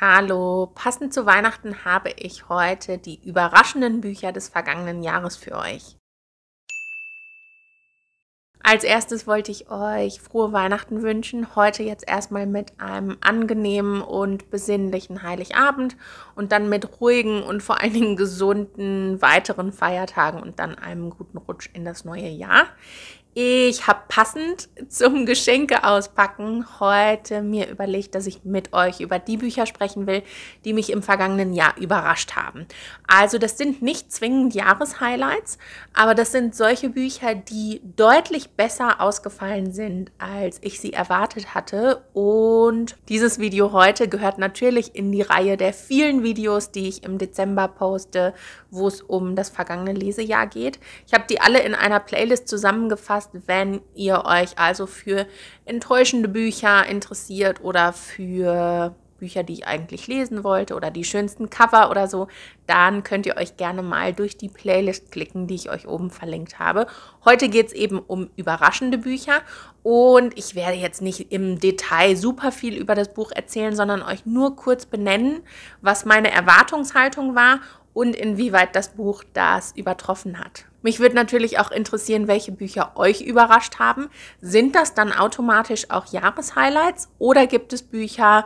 Hallo, passend zu Weihnachten habe ich heute die überraschenden Bücher des vergangenen Jahres für euch. Als erstes wollte ich euch frohe Weihnachten wünschen. Heute jetzt erstmal mit einem angenehmen und besinnlichen Heiligabend und dann mit ruhigen und vor allen Dingen gesunden weiteren Feiertagen und dann einem guten Rutsch in das neue Jahr. Ich habe passend zum Geschenke auspacken heute mir überlegt, dass ich mit euch über die Bücher sprechen will, die mich im vergangenen Jahr überrascht haben. Also das sind nicht zwingend Jahreshighlights, aber das sind solche Bücher, die deutlich besser ausgefallen sind, als ich sie erwartet hatte. Und dieses Video heute gehört natürlich in die Reihe der vielen Videos, die ich im Dezember poste, wo es um das vergangene Lesejahr geht. Ich habe die alle in einer Playlist zusammengefasst Podcast. Wenn ihr euch also für enttäuschende Bücher interessiert oder für Bücher, die ich eigentlich lesen wollte oder die schönsten Cover oder so, dann könnt ihr euch gerne mal durch die Playlist klicken, die ich euch oben verlinkt habe. Heute geht es eben um überraschende Bücher und ich werde jetzt nicht im Detail super viel über das Buch erzählen, sondern euch nur kurz benennen, was meine Erwartungshaltung war und inwieweit das Buch das übertroffen hat. Mich würde natürlich auch interessieren, welche Bücher euch überrascht haben. Sind das dann automatisch auch Jahreshighlights oder gibt es Bücher,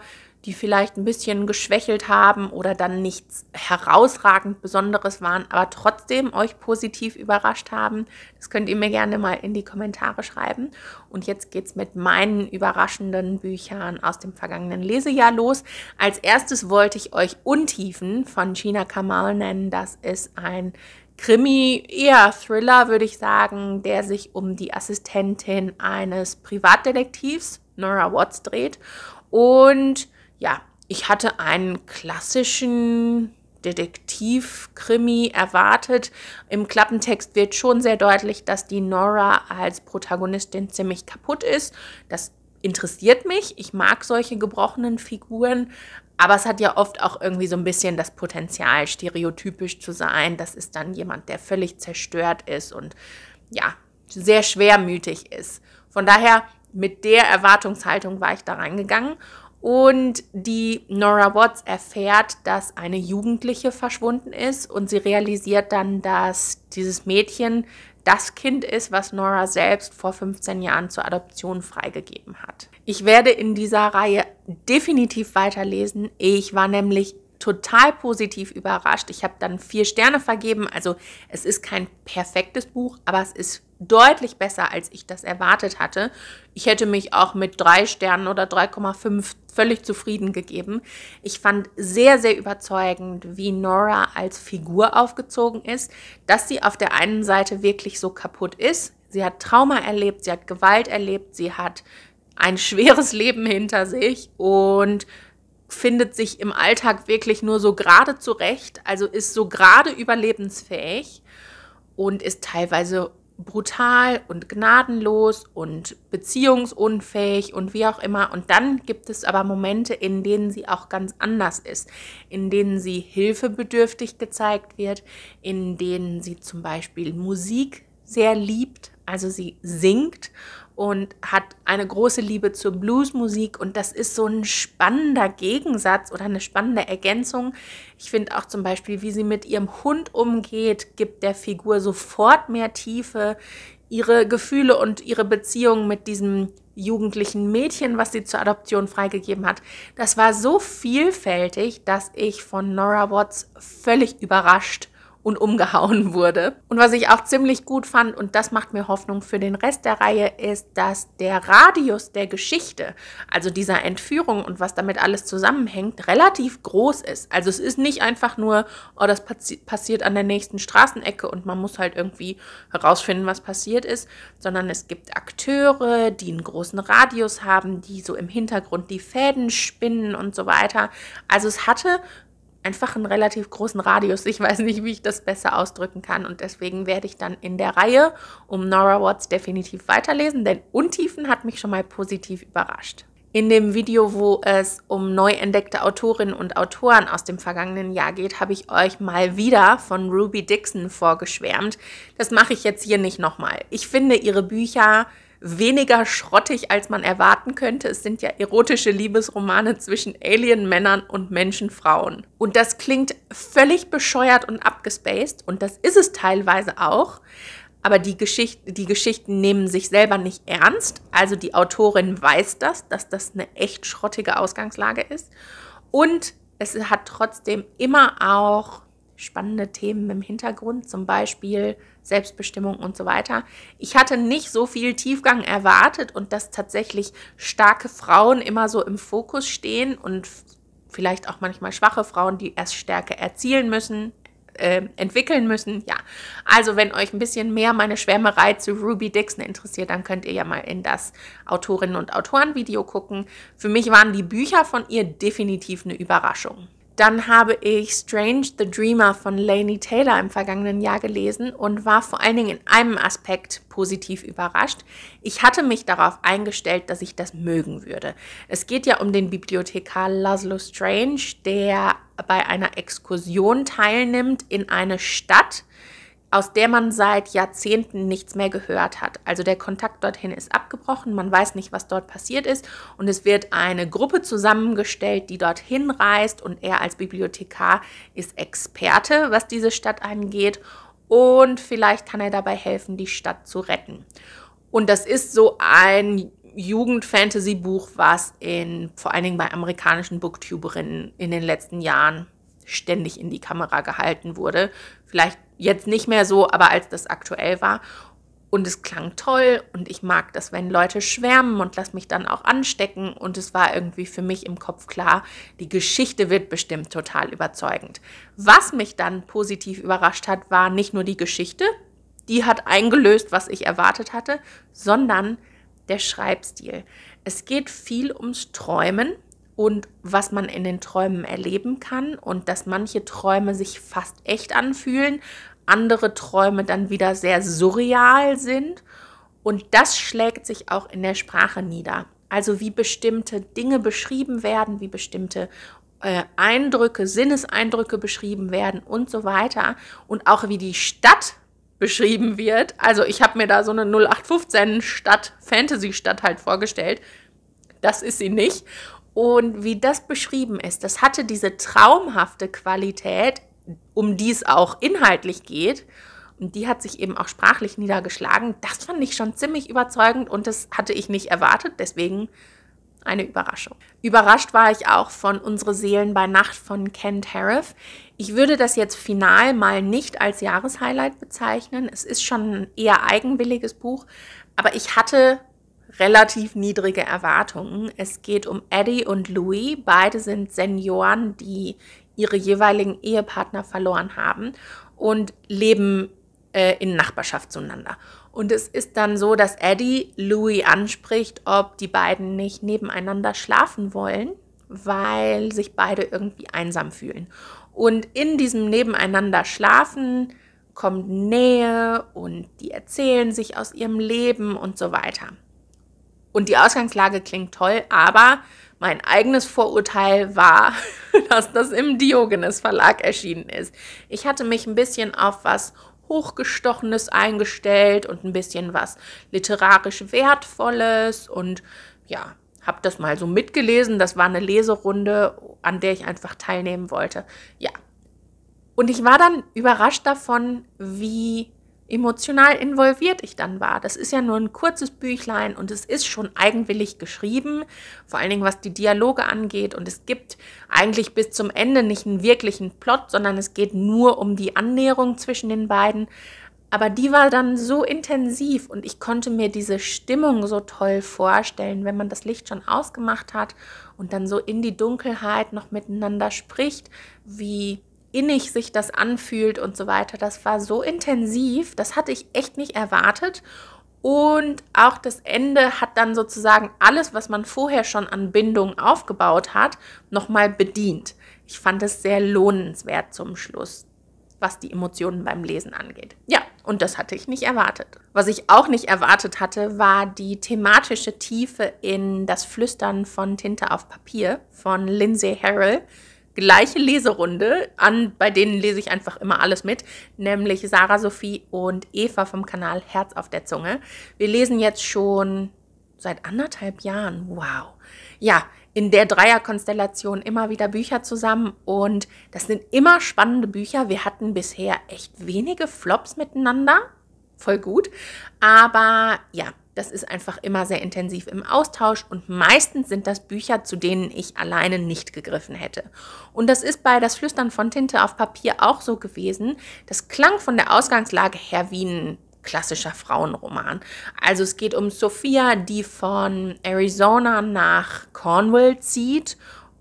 die vielleicht ein bisschen geschwächelt haben oder dann nichts herausragend Besonderes waren, aber trotzdem euch positiv überrascht haben. Das könnt ihr mir gerne mal in die Kommentare schreiben. Und jetzt geht es mit meinen überraschenden Büchern aus dem vergangenen Lesejahr los. Als erstes wollte ich euch Untiefen von China Kamal nennen. Das ist ein Krimi, eher Thriller, würde ich sagen, der sich um die Assistentin eines Privatdetektivs, Nora Watts, dreht. Und ja, ich hatte einen klassischen Detektiv-Krimi erwartet. Im Klappentext wird schon sehr deutlich, dass die Nora als Protagonistin ziemlich kaputt ist. Das interessiert mich. Ich mag solche gebrochenen Figuren. Aber es hat ja oft auch irgendwie so ein bisschen das Potenzial, stereotypisch zu sein. Das ist dann jemand, der völlig zerstört ist und ja, sehr schwermütig ist. Von daher, mit der Erwartungshaltung war ich da reingegangen und die Nora Watts erfährt, dass eine Jugendliche verschwunden ist und sie realisiert dann, dass dieses Mädchen das Kind ist, was Nora selbst vor 15 Jahren zur Adoption freigegeben hat. Ich werde in dieser Reihe definitiv weiterlesen. Ich war nämlich total positiv überrascht. Ich habe dann vier Sterne vergeben. Also es ist kein perfektes Buch, aber es ist deutlich besser, als ich das erwartet hatte. Ich hätte mich auch mit drei Sternen oder 3,5 völlig zufrieden gegeben. Ich fand sehr, sehr überzeugend, wie Nora als Figur aufgezogen ist, dass sie auf der einen Seite wirklich so kaputt ist. Sie hat Trauma erlebt, sie hat Gewalt erlebt, sie hat ein schweres Leben hinter sich und findet sich im Alltag wirklich nur so gerade zurecht, also ist so gerade überlebensfähig und ist teilweise brutal und gnadenlos und beziehungsunfähig und wie auch immer. Und dann gibt es aber Momente, in denen sie auch ganz anders ist, in denen sie hilfebedürftig gezeigt wird, in denen sie zum Beispiel Musik sehr liebt, also sie singt und hat eine große Liebe zur Bluesmusik und das ist so ein spannender Gegensatz oder eine spannende Ergänzung. Ich finde auch zum Beispiel, wie sie mit ihrem Hund umgeht, gibt der Figur sofort mehr Tiefe. Ihre Gefühle und ihre Beziehung mit diesem jugendlichen Mädchen, was sie zur Adoption freigegeben hat. Das war so vielfältig, dass ich von Nora Watts völlig überrascht und umgehauen wurde. Und was ich auch ziemlich gut fand, und das macht mir Hoffnung für den Rest der Reihe, ist, dass der Radius der Geschichte, also dieser Entführung und was damit alles zusammenhängt, relativ groß ist. Also es ist nicht einfach nur, oh, das passi passiert an der nächsten Straßenecke und man muss halt irgendwie herausfinden, was passiert ist, sondern es gibt Akteure, die einen großen Radius haben, die so im Hintergrund die Fäden spinnen und so weiter. Also es hatte einfach einen relativ großen Radius. Ich weiß nicht, wie ich das besser ausdrücken kann. Und deswegen werde ich dann in der Reihe um Nora Watts definitiv weiterlesen, denn Untiefen hat mich schon mal positiv überrascht. In dem Video, wo es um neu entdeckte Autorinnen und Autoren aus dem vergangenen Jahr geht, habe ich euch mal wieder von Ruby Dixon vorgeschwärmt. Das mache ich jetzt hier nicht nochmal. Ich finde ihre Bücher weniger schrottig, als man erwarten könnte. Es sind ja erotische Liebesromane zwischen Alien-Männern und Menschenfrauen. Und das klingt völlig bescheuert und abgespaced. Und das ist es teilweise auch. Aber die, Geschicht die Geschichten nehmen sich selber nicht ernst. Also die Autorin weiß das, dass das eine echt schrottige Ausgangslage ist. Und es hat trotzdem immer auch spannende Themen im Hintergrund, zum Beispiel Selbstbestimmung und so weiter. Ich hatte nicht so viel Tiefgang erwartet und dass tatsächlich starke Frauen immer so im Fokus stehen und vielleicht auch manchmal schwache Frauen, die erst Stärke erzielen müssen, äh, entwickeln müssen. Ja, also wenn euch ein bisschen mehr meine Schwärmerei zu Ruby Dixon interessiert, dann könnt ihr ja mal in das Autorinnen- und Autoren-Video gucken. Für mich waren die Bücher von ihr definitiv eine Überraschung. Dann habe ich Strange the Dreamer von Lainey Taylor im vergangenen Jahr gelesen und war vor allen Dingen in einem Aspekt positiv überrascht. Ich hatte mich darauf eingestellt, dass ich das mögen würde. Es geht ja um den Bibliothekar Laszlo Strange, der bei einer Exkursion teilnimmt in eine Stadt, aus der man seit Jahrzehnten nichts mehr gehört hat. Also der Kontakt dorthin ist abgebrochen, man weiß nicht, was dort passiert ist und es wird eine Gruppe zusammengestellt, die dorthin reist und er als Bibliothekar ist Experte, was diese Stadt angeht und vielleicht kann er dabei helfen, die Stadt zu retten. Und das ist so ein Jugend-Fantasy-Buch, was in, vor allen Dingen bei amerikanischen Booktuberinnen in den letzten Jahren ständig in die Kamera gehalten wurde. Vielleicht Jetzt nicht mehr so, aber als das aktuell war. Und es klang toll und ich mag das, wenn Leute schwärmen und lass mich dann auch anstecken. Und es war irgendwie für mich im Kopf klar, die Geschichte wird bestimmt total überzeugend. Was mich dann positiv überrascht hat, war nicht nur die Geschichte, die hat eingelöst, was ich erwartet hatte, sondern der Schreibstil. Es geht viel ums Träumen und was man in den Träumen erleben kann und dass manche Träume sich fast echt anfühlen, andere Träume dann wieder sehr surreal sind und das schlägt sich auch in der Sprache nieder. Also wie bestimmte Dinge beschrieben werden, wie bestimmte äh, Eindrücke, Sinneseindrücke beschrieben werden und so weiter und auch wie die Stadt beschrieben wird. Also ich habe mir da so eine 0815 Stadt, Fantasy Stadt halt vorgestellt. Das ist sie nicht. Und wie das beschrieben ist, das hatte diese traumhafte Qualität, um die es auch inhaltlich geht. Und die hat sich eben auch sprachlich niedergeschlagen. Das fand ich schon ziemlich überzeugend und das hatte ich nicht erwartet. Deswegen eine Überraschung. Überrascht war ich auch von Unsere Seelen bei Nacht von Ken Tariff. Ich würde das jetzt final mal nicht als Jahreshighlight bezeichnen. Es ist schon ein eher eigenwilliges Buch, aber ich hatte relativ niedrige Erwartungen. Es geht um Eddie und Louis. Beide sind Senioren, die ihre jeweiligen Ehepartner verloren haben und leben äh, in Nachbarschaft zueinander. Und es ist dann so, dass Eddie Louis anspricht, ob die beiden nicht nebeneinander schlafen wollen, weil sich beide irgendwie einsam fühlen. Und in diesem Nebeneinander schlafen kommt Nähe und die erzählen sich aus ihrem Leben und so weiter. Und die Ausgangslage klingt toll, aber mein eigenes Vorurteil war, dass das im Diogenes Verlag erschienen ist. Ich hatte mich ein bisschen auf was Hochgestochenes eingestellt und ein bisschen was literarisch Wertvolles und ja, habe das mal so mitgelesen. Das war eine Leserunde, an der ich einfach teilnehmen wollte. Ja. Und ich war dann überrascht davon, wie emotional involviert ich dann war. Das ist ja nur ein kurzes Büchlein und es ist schon eigenwillig geschrieben, vor allen Dingen was die Dialoge angeht. Und es gibt eigentlich bis zum Ende nicht einen wirklichen Plot, sondern es geht nur um die Annäherung zwischen den beiden. Aber die war dann so intensiv und ich konnte mir diese Stimmung so toll vorstellen, wenn man das Licht schon ausgemacht hat und dann so in die Dunkelheit noch miteinander spricht, wie innig sich das anfühlt und so weiter. Das war so intensiv, das hatte ich echt nicht erwartet. Und auch das Ende hat dann sozusagen alles, was man vorher schon an Bindungen aufgebaut hat, nochmal bedient. Ich fand es sehr lohnenswert zum Schluss, was die Emotionen beim Lesen angeht. Ja, und das hatte ich nicht erwartet. Was ich auch nicht erwartet hatte, war die thematische Tiefe in Das Flüstern von Tinte auf Papier von Lindsay Harrell gleiche Leserunde an, bei denen lese ich einfach immer alles mit, nämlich Sarah Sophie und Eva vom Kanal Herz auf der Zunge. Wir lesen jetzt schon seit anderthalb Jahren, wow. Ja, in der Dreierkonstellation immer wieder Bücher zusammen und das sind immer spannende Bücher. Wir hatten bisher echt wenige Flops miteinander. Voll gut. Aber ja, das ist einfach immer sehr intensiv im Austausch und meistens sind das Bücher, zu denen ich alleine nicht gegriffen hätte. Und das ist bei das Flüstern von Tinte auf Papier auch so gewesen. Das klang von der Ausgangslage her wie ein klassischer Frauenroman. Also es geht um Sophia, die von Arizona nach Cornwall zieht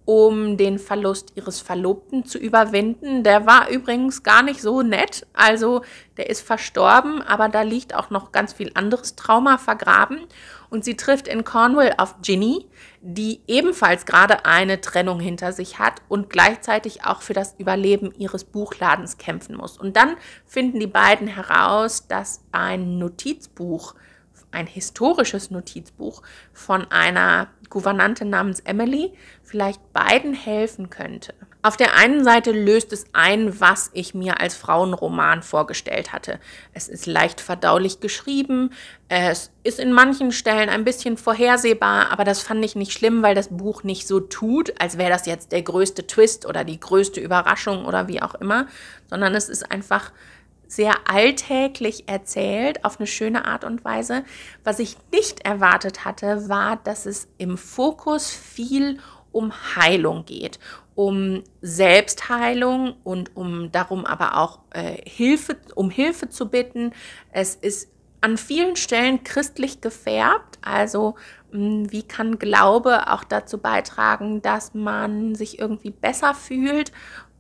um den Verlust ihres Verlobten zu überwinden. Der war übrigens gar nicht so nett. Also der ist verstorben, aber da liegt auch noch ganz viel anderes Trauma vergraben. Und sie trifft in Cornwall auf Ginny, die ebenfalls gerade eine Trennung hinter sich hat und gleichzeitig auch für das Überleben ihres Buchladens kämpfen muss. Und dann finden die beiden heraus, dass ein Notizbuch äh, ein historisches Notizbuch von einer Gouvernante namens Emily vielleicht beiden helfen könnte. Auf der einen Seite löst es ein, was ich mir als Frauenroman vorgestellt hatte. Es ist leicht verdaulich geschrieben, es ist in manchen Stellen ein bisschen vorhersehbar, aber das fand ich nicht schlimm, weil das Buch nicht so tut, als wäre das jetzt der größte Twist oder die größte Überraschung oder wie auch immer, sondern es ist einfach sehr alltäglich erzählt, auf eine schöne Art und Weise. Was ich nicht erwartet hatte, war, dass es im Fokus viel um Heilung geht, um Selbstheilung und um darum aber auch äh, Hilfe, um Hilfe zu bitten. Es ist an vielen Stellen christlich gefärbt, also hm, wie kann Glaube auch dazu beitragen, dass man sich irgendwie besser fühlt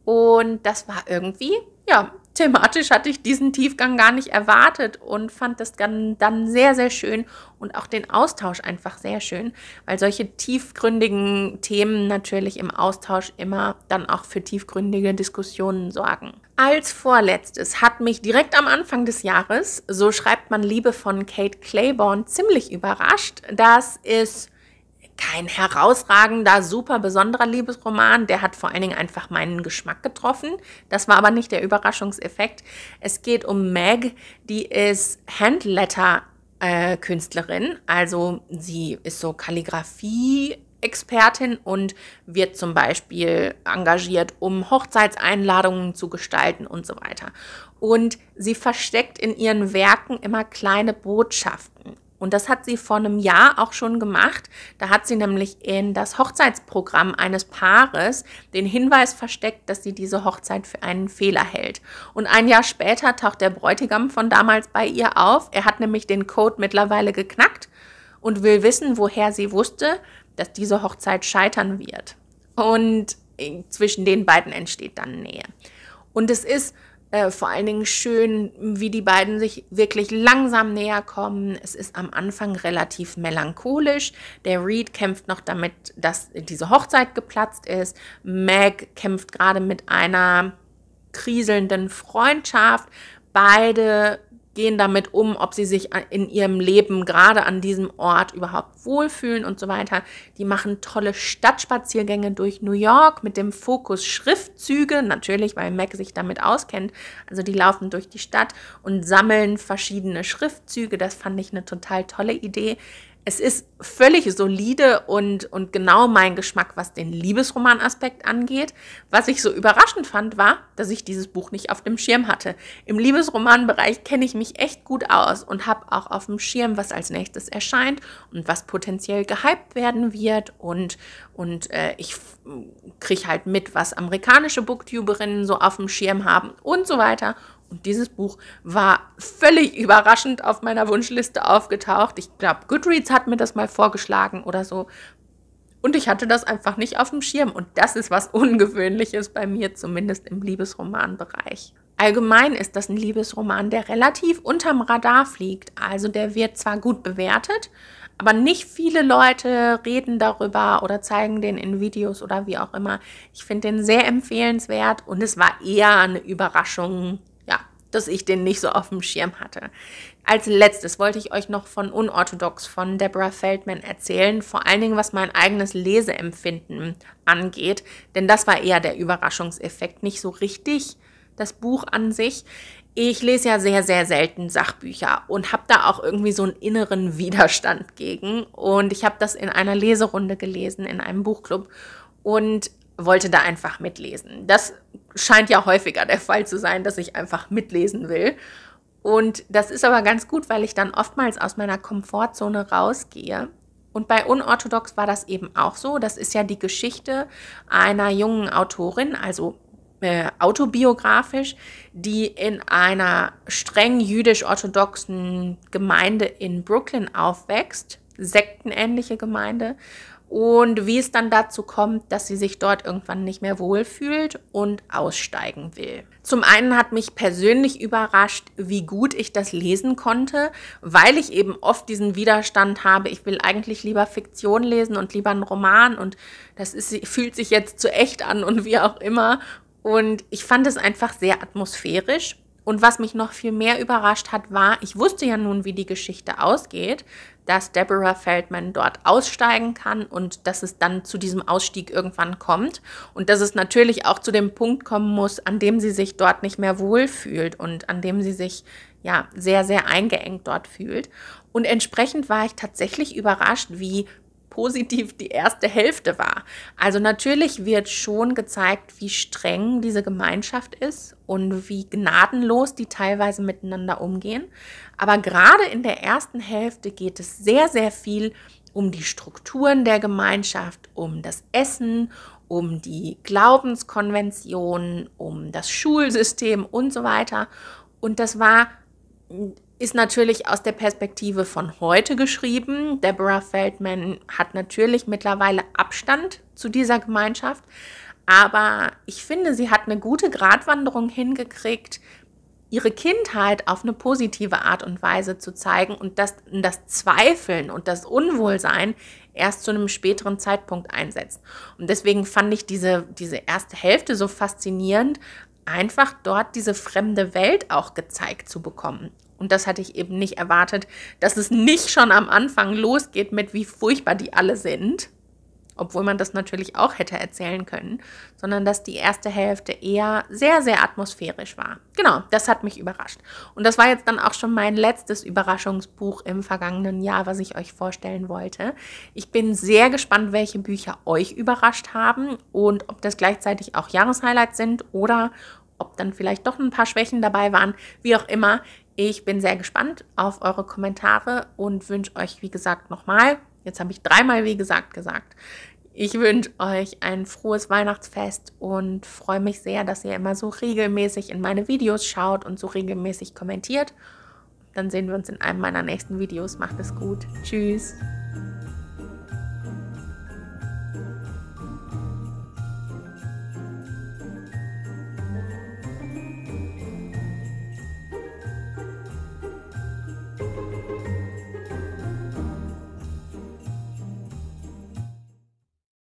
und das war irgendwie ja thematisch hatte ich diesen Tiefgang gar nicht erwartet und fand das dann, dann sehr, sehr schön und auch den Austausch einfach sehr schön, weil solche tiefgründigen Themen natürlich im Austausch immer dann auch für tiefgründige Diskussionen sorgen. Als vorletztes hat mich direkt am Anfang des Jahres, so schreibt man Liebe von Kate Claiborne, ziemlich überrascht, Das ist kein herausragender, super besonderer Liebesroman. Der hat vor allen Dingen einfach meinen Geschmack getroffen. Das war aber nicht der Überraschungseffekt. Es geht um Meg, die ist Handletter-Künstlerin. also sie ist so Kalligraphie. Expertin und wird zum Beispiel engagiert, um Hochzeitseinladungen zu gestalten und so weiter. Und sie versteckt in ihren Werken immer kleine Botschaften. Und das hat sie vor einem Jahr auch schon gemacht. Da hat sie nämlich in das Hochzeitsprogramm eines Paares den Hinweis versteckt, dass sie diese Hochzeit für einen Fehler hält. Und ein Jahr später taucht der Bräutigam von damals bei ihr auf. Er hat nämlich den Code mittlerweile geknackt und will wissen, woher sie wusste, dass diese Hochzeit scheitern wird. Und äh, zwischen den beiden entsteht dann Nähe. Und es ist äh, vor allen Dingen schön, wie die beiden sich wirklich langsam näher kommen. Es ist am Anfang relativ melancholisch. Der Reed kämpft noch damit, dass diese Hochzeit geplatzt ist. Meg kämpft gerade mit einer kriselnden Freundschaft. Beide gehen damit um, ob sie sich in ihrem Leben gerade an diesem Ort überhaupt wohlfühlen und so weiter. Die machen tolle Stadtspaziergänge durch New York mit dem Fokus Schriftzüge, natürlich, weil Mac sich damit auskennt. Also die laufen durch die Stadt und sammeln verschiedene Schriftzüge. Das fand ich eine total tolle Idee. Es ist völlig solide und, und genau mein Geschmack, was den Liebesromanaspekt angeht. Was ich so überraschend fand, war, dass ich dieses Buch nicht auf dem Schirm hatte. Im Liebesromanbereich kenne ich mich echt gut aus und habe auch auf dem Schirm, was als nächstes erscheint und was potenziell gehypt werden wird. Und, und äh, ich kriege halt mit, was amerikanische Booktuberinnen so auf dem Schirm haben und so weiter und dieses Buch war völlig überraschend auf meiner Wunschliste aufgetaucht. Ich glaube, Goodreads hat mir das mal vorgeschlagen oder so. Und ich hatte das einfach nicht auf dem Schirm. Und das ist was Ungewöhnliches bei mir, zumindest im Liebesromanbereich. Allgemein ist das ein Liebesroman, der relativ unterm Radar fliegt. Also der wird zwar gut bewertet, aber nicht viele Leute reden darüber oder zeigen den in Videos oder wie auch immer. Ich finde den sehr empfehlenswert und es war eher eine Überraschung, dass ich den nicht so auf dem Schirm hatte. Als letztes wollte ich euch noch von Unorthodox von Deborah Feldman erzählen, vor allen Dingen was mein eigenes Leseempfinden angeht, denn das war eher der Überraschungseffekt, nicht so richtig das Buch an sich. Ich lese ja sehr, sehr selten Sachbücher und habe da auch irgendwie so einen inneren Widerstand gegen. Und ich habe das in einer Leserunde gelesen, in einem Buchclub und wollte da einfach mitlesen. Das scheint ja häufiger der Fall zu sein, dass ich einfach mitlesen will. Und das ist aber ganz gut, weil ich dann oftmals aus meiner Komfortzone rausgehe. Und bei Unorthodox war das eben auch so. Das ist ja die Geschichte einer jungen Autorin, also äh, autobiografisch, die in einer streng jüdisch-orthodoxen Gemeinde in Brooklyn aufwächst, sektenähnliche Gemeinde, und wie es dann dazu kommt, dass sie sich dort irgendwann nicht mehr wohlfühlt und aussteigen will. Zum einen hat mich persönlich überrascht, wie gut ich das lesen konnte, weil ich eben oft diesen Widerstand habe, ich will eigentlich lieber Fiktion lesen und lieber einen Roman und das ist, fühlt sich jetzt zu echt an und wie auch immer. Und ich fand es einfach sehr atmosphärisch. Und was mich noch viel mehr überrascht hat, war, ich wusste ja nun, wie die Geschichte ausgeht, dass Deborah Feldman dort aussteigen kann und dass es dann zu diesem Ausstieg irgendwann kommt und dass es natürlich auch zu dem Punkt kommen muss, an dem sie sich dort nicht mehr wohlfühlt und an dem sie sich ja sehr, sehr eingeengt dort fühlt. Und entsprechend war ich tatsächlich überrascht, wie positiv die erste Hälfte war. Also natürlich wird schon gezeigt, wie streng diese Gemeinschaft ist und wie gnadenlos die teilweise miteinander umgehen. Aber gerade in der ersten Hälfte geht es sehr, sehr viel um die Strukturen der Gemeinschaft, um das Essen, um die Glaubenskonventionen, um das Schulsystem und so weiter. Und das war, ist natürlich aus der Perspektive von heute geschrieben. Deborah Feldman hat natürlich mittlerweile Abstand zu dieser Gemeinschaft. Aber ich finde, sie hat eine gute Gratwanderung hingekriegt, ihre Kindheit auf eine positive Art und Weise zu zeigen und das, das Zweifeln und das Unwohlsein erst zu einem späteren Zeitpunkt einsetzt. Und deswegen fand ich diese, diese erste Hälfte so faszinierend, einfach dort diese fremde Welt auch gezeigt zu bekommen. Und das hatte ich eben nicht erwartet, dass es nicht schon am Anfang losgeht mit, wie furchtbar die alle sind obwohl man das natürlich auch hätte erzählen können, sondern dass die erste Hälfte eher sehr, sehr atmosphärisch war. Genau, das hat mich überrascht. Und das war jetzt dann auch schon mein letztes Überraschungsbuch im vergangenen Jahr, was ich euch vorstellen wollte. Ich bin sehr gespannt, welche Bücher euch überrascht haben und ob das gleichzeitig auch Jahreshighlights sind oder ob dann vielleicht doch ein paar Schwächen dabei waren, wie auch immer. Ich bin sehr gespannt auf eure Kommentare und wünsche euch, wie gesagt, nochmal Jetzt habe ich dreimal wie gesagt gesagt. Ich wünsche euch ein frohes Weihnachtsfest und freue mich sehr, dass ihr immer so regelmäßig in meine Videos schaut und so regelmäßig kommentiert. Dann sehen wir uns in einem meiner nächsten Videos. Macht es gut. Tschüss.